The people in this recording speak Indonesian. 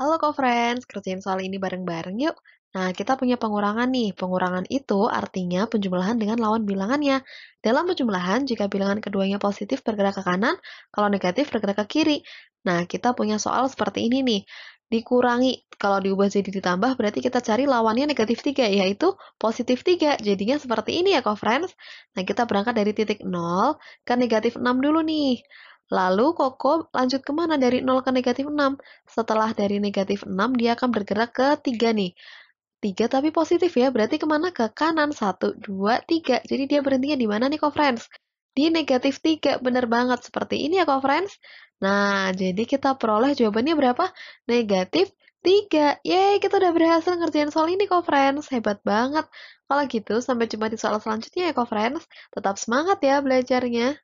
Halo co-friends, kerjain soal ini bareng-bareng yuk. Nah, kita punya pengurangan nih. Pengurangan itu artinya penjumlahan dengan lawan bilangannya. Dalam penjumlahan, jika bilangan keduanya positif bergerak ke kanan, kalau negatif bergerak ke kiri. Nah, kita punya soal seperti ini nih. Dikurangi, kalau diubah jadi ditambah, berarti kita cari lawannya negatif 3, yaitu positif 3. Jadinya seperti ini ya, co-friends. Nah, kita berangkat dari titik 0 ke negatif 6 dulu nih. Lalu Koko lanjut kemana dari 0 ke negatif 6? Setelah dari negatif 6, dia akan bergerak ke 3 nih. 3 tapi positif ya, berarti kemana? Ke kanan, 1, 2, 3. Jadi dia berhentinya di mana nih, Koko friends Di negatif 3, bener banget. Seperti ini ya, Koko friends Nah, jadi kita peroleh jawabannya berapa? Negatif 3. Yeay, kita udah berhasil ngerjain soal ini, Koko friends Hebat banget. Kalau gitu, sampai jumpa di soal selanjutnya ya, Koko friends Tetap semangat ya belajarnya.